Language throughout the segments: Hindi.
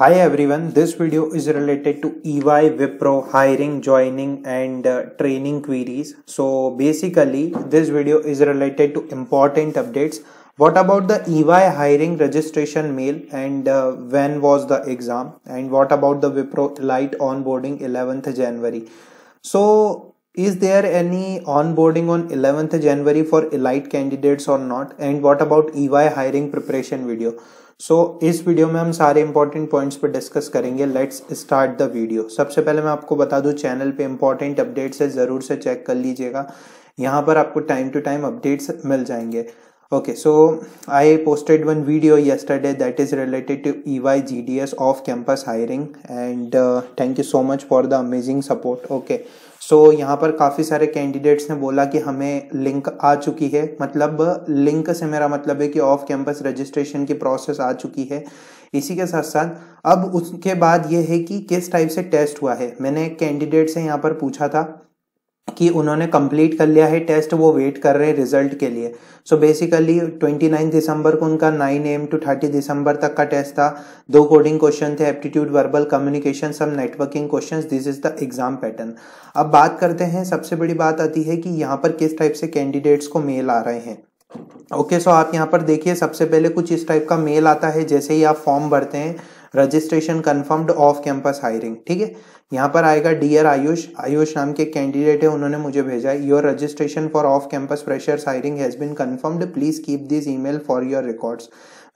Hi everyone, this video is related to EY Wipro hiring, joining and uh, training queries. So basically this video is related to important updates. What about the EY hiring registration mail and uh, when was the exam and what about the Wipro Lite onboarding 11th January. So Is there any onboarding on 11th January for elite candidates or not? And what about EY hiring preparation video? So so, इस वीडियो में हम सारे इंपॉर्टेंट पॉइंट्स पर डिस्कस करेंगे लेट्स स्टार्ट द वीडियो सबसे पहले मैं आपको बता दूं चैनल पे इंपॉर्टेंट अपडेट्स है ज़रूर से चेक कर लीजिएगा यहाँ पर आपको टाइम टू टाइम अपडेट्स मिल जाएंगे okay so i posted one video yesterday that is related to ey gds of campus hiring and uh, thank you so much for the amazing support okay so so, यहाँ पर काफ़ी सारे कैंडिडेट्स ने बोला कि हमें लिंक आ चुकी है मतलब लिंक से मेरा मतलब है कि ऑफ कैंपस रजिस्ट्रेशन की प्रोसेस आ चुकी है इसी के साथ साथ अब उसके बाद ये है कि किस टाइप से टेस्ट हुआ है मैंने कैंडिडेट से यहाँ पर पूछा था कि उन्होंने कंप्लीट कर लिया है टेस्ट वो वेट कर रहे हैं रिजल्ट के लिए सो बेसिकली 29 दिसंबर को उनका 9 एम टू 30 दिसंबर तक का टेस्ट था दो कोडिंग क्वेश्चन थे एप्टीट्यूड वर्बल कम्युनिकेशन सब networking questions this is the exam pattern अब बात करते हैं सबसे बड़ी बात आती है कि यहाँ पर किस टाइप से कैंडिडेट्स को मेल आ रहे हैं ओके okay, सो so आप यहाँ पर देखिए सबसे पहले कुछ इस टाइप का मेल आता है जैसे ही आप फॉर्म भरते हैं registration confirmed off campus hiring ठीक है यहाँ पर आएगा डियर आयुष आयुष नाम के कैंडिडेट है उन्होंने मुझे भेजा है your registration for off campus freshers hiring has been confirmed please keep this email for your records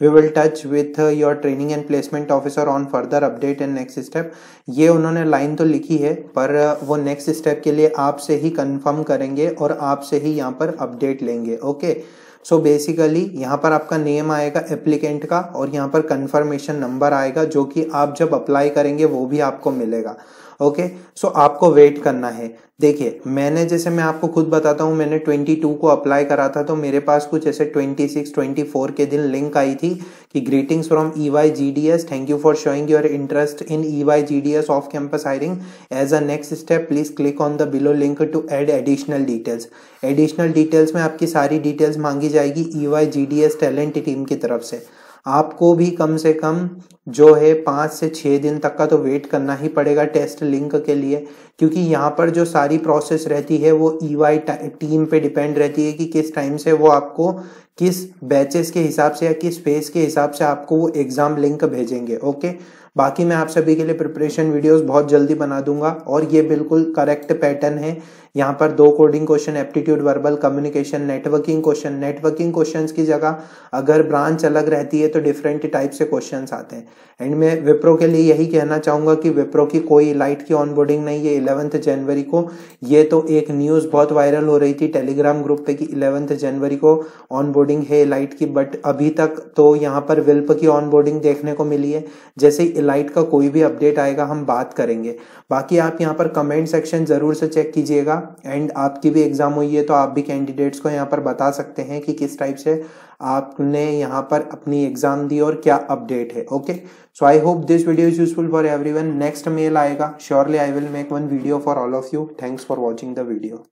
we will touch with your training and placement officer on further update and next step ये उन्होंने लाइन तो लिखी है पर वो नेक्स्ट स्टेप के लिए आपसे ही कन्फर्म करेंगे और आपसे ही यहाँ पर अपडेट लेंगे ओके okay? सो बेसिकली यहाँ पर आपका नेम आएगा एप्लीकेंट का और यहाँ पर कन्फर्मेशन नंबर आएगा जो कि आप जब अप्लाई करेंगे वो भी आपको मिलेगा ओके सो आपको वेट करना है देखिए मैंने जैसे मैं आपको खुद बताता हूँ मैंने 22 को अप्लाई करा था तो मेरे पास कुछ ऐसे 26 24 के दिन लिंक आई थी कि greetings from E Y G D S thank you for showing your interest in E Y G D S off campus hiring as a next step please click on the below link to add additional details additional details में आपकी सारी डिटेल्स मांगी जाएगी E Y G D S talent team की तरफ से आपको भी कम से कम जो है पाँच से छः दिन तक का तो वेट करना ही पड़ेगा टेस्ट लिंक के लिए क्योंकि यहाँ पर जो सारी प्रोसेस रहती है वो ई वाई टीम पे डिपेंड रहती है कि किस टाइम से वो आपको किस बैचेस के हिसाब से या किस फेज के हिसाब से आपको वो एग्ज़ाम लिंक भेजेंगे ओके बाकी मैं आप सभी के लिए प्रिपरेशन वीडियोस बहुत जल्दी बना दूंगा और ये बिल्कुल करेक्ट पैटर्न है यहाँ पर दो coding question aptitude verbal communication networking question networking questions की जगह अगर ब्रांच अलग रहती है तो डिफरेंट टाइप से क्वेश्चन आते हैं एंड मैं विप्रो के लिए यही कहना चाहूंगा कि विप्रो की कोई लाइट की ऑनबोर्डिंग नहीं है इलेवंथ जनवरी को ये तो एक न्यूज़ बहुत वायरल हो रही थी टेलीग्राम ग्रुप पे की इलेवंथ जनवरी को ऑनबोर्डिंग है लाइट की बट अभी तक तो यहाँ पर विल्प की ऑनबोर्डिंग देखने को मिली है जैसे लाइट का कोई भी अपडेट आएगा हम बात करेंगे बाकी आप यहाँ पर कमेंट सेक्शन ज़रूर से चेक कीजिएगा एंड आपकी भी एग्ज़ाम हुई है तो आप भी कैंडिडेट्स को यहाँ पर बता सकते हैं कि किस टाइप से आपने यहाँ पर अपनी एग्ज़ाम दी और क्या अपडेट है okay so I hope this video is useful for every next mail आएगा surely I will make one video for all of you thanks for watching the video